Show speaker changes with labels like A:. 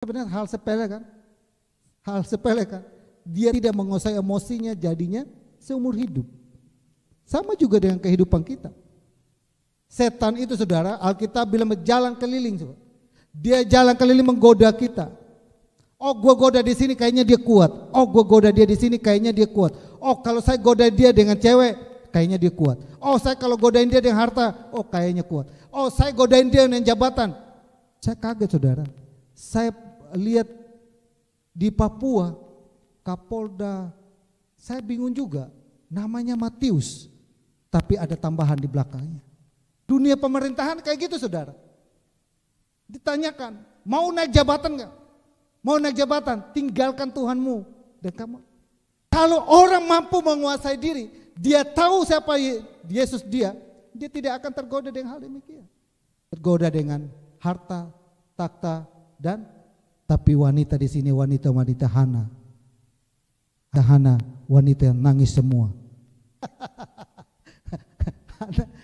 A: Sebenarnya hal sepele kan? Hal sepele kan? Dia tidak menguasai emosinya jadinya seumur hidup. Sama juga dengan kehidupan kita. Setan itu saudara, Alkitab bilang berjalan keliling. Saudara. Dia jalan keliling menggoda kita. Oh gue goda di sini kayaknya dia kuat. Oh gue goda dia di sini kayaknya dia kuat. Oh kalau saya goda dia dengan cewek kayaknya dia kuat. Oh saya kalau godain dia dengan harta, oh kayaknya kuat. Oh saya godain dia dengan jabatan. Saya kaget saudara. Saya lihat di Papua Kapolda saya bingung juga namanya Matius tapi ada tambahan di belakangnya. Dunia pemerintahan kayak gitu saudara. Ditanyakan, mau naik jabatan nggak? Mau naik jabatan, tinggalkan Tuhanmu dan kamu. Kalau orang mampu menguasai diri, dia tahu siapa Yesus dia, dia tidak akan tergoda dengan hal demikian. Tergoda dengan harta, takhta, dan tapi wanita di sini wanita-wanita Hana. Hana wanita yang nangis semua.